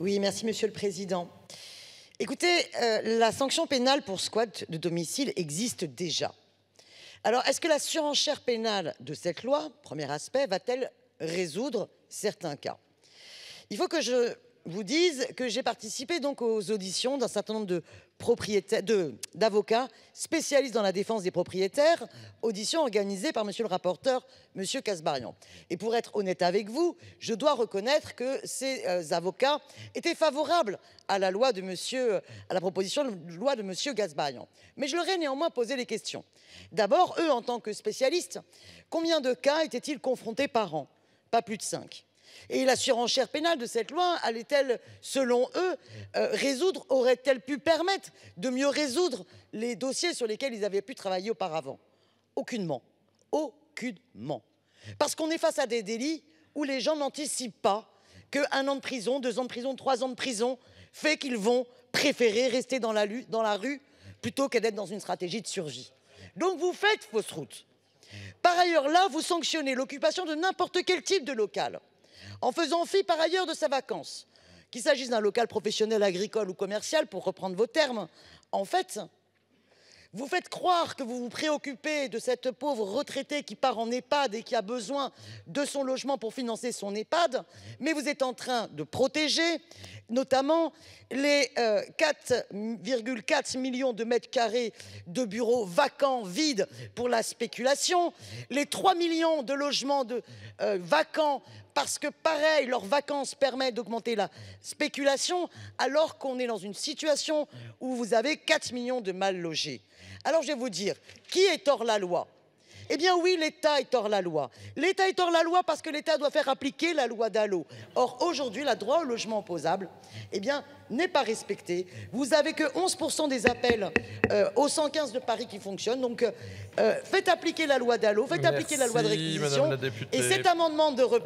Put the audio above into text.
Oui, merci Monsieur le Président. Écoutez, euh, la sanction pénale pour squat de domicile existe déjà. Alors, est-ce que la surenchère pénale de cette loi, premier aspect, va-t-elle résoudre certains cas Il faut que je vous disent que j'ai participé donc aux auditions d'un certain nombre de propriétaires, d'avocats spécialistes dans la défense des propriétaires, auditions organisées par Monsieur le rapporteur, Monsieur Casbarian. Et pour être honnête avec vous, je dois reconnaître que ces euh, avocats étaient favorables à la loi de Monsieur, à la proposition de loi de Monsieur Casbarian. Mais je leur ai néanmoins posé des questions. D'abord, eux, en tant que spécialistes, combien de cas étaient-ils confrontés par an Pas plus de cinq. Et la surenchère pénale de cette loi allait-elle, selon eux, euh, résoudre, aurait-elle pu permettre de mieux résoudre les dossiers sur lesquels ils avaient pu travailler auparavant Aucunement. Aucunement. Parce qu'on est face à des délits où les gens n'anticipent pas qu'un an de prison, deux ans de prison, trois ans de prison fait qu'ils vont préférer rester dans la, dans la rue plutôt que d'être dans une stratégie de survie. Donc vous faites fausse route. Par ailleurs, là, vous sanctionnez l'occupation de n'importe quel type de local en faisant fi par ailleurs de sa vacance. Qu'il s'agisse d'un local professionnel agricole ou commercial, pour reprendre vos termes, en fait, vous faites croire que vous vous préoccupez de cette pauvre retraitée qui part en EHPAD et qui a besoin de son logement pour financer son EHPAD, mais vous êtes en train de protéger notamment les 4,4 euh, millions de mètres carrés de bureaux vacants, vides pour la spéculation, les 3 millions de logements de, euh, vacants parce que pareil, leurs vacances permettent d'augmenter la spéculation, alors qu'on est dans une situation où vous avez 4 millions de mal logés. Alors je vais vous dire, qui est hors la loi eh bien oui, l'État est hors la loi. L'État est hors la loi parce que l'État doit faire appliquer la loi d'Allo. Or, aujourd'hui, la droit au logement opposable, eh bien, n'est pas respecté. Vous n'avez que 11% des appels euh, au 115 de Paris qui fonctionnent. Donc, euh, euh, faites appliquer la loi d'Allo, faites appliquer la loi de réquisition. Et cet amendement de